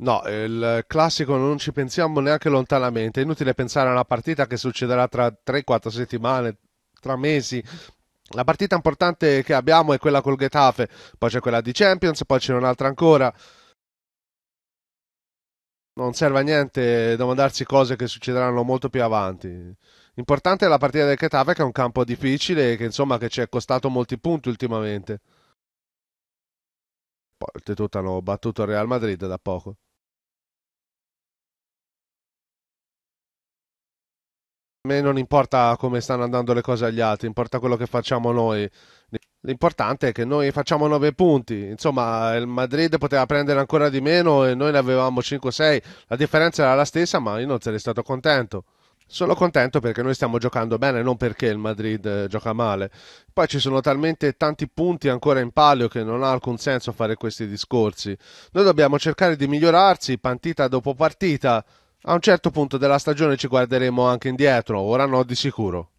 No, il classico non ci pensiamo neanche lontanamente. È inutile pensare a una partita che succederà tra 3-4 settimane, tra mesi. La partita importante che abbiamo è quella col Getafe, poi c'è quella di Champions, poi c'è un'altra ancora. Non serve a niente domandarsi cose che succederanno molto più avanti. Importante è la partita del Getafe che è un campo difficile e che insomma che ci è costato molti punti ultimamente. Poi oltretutto, hanno battuto il Real Madrid da poco. me non importa come stanno andando le cose agli altri, importa quello che facciamo noi. L'importante è che noi facciamo 9 punti. Insomma, il Madrid poteva prendere ancora di meno e noi ne avevamo 5-6. La differenza era la stessa, ma io non sarei stato contento. Sono contento perché noi stiamo giocando bene, non perché il Madrid eh, gioca male. Poi ci sono talmente tanti punti ancora in palio che non ha alcun senso fare questi discorsi. Noi dobbiamo cercare di migliorarsi partita dopo partita. A un certo punto della stagione ci guarderemo anche indietro, ora no di sicuro.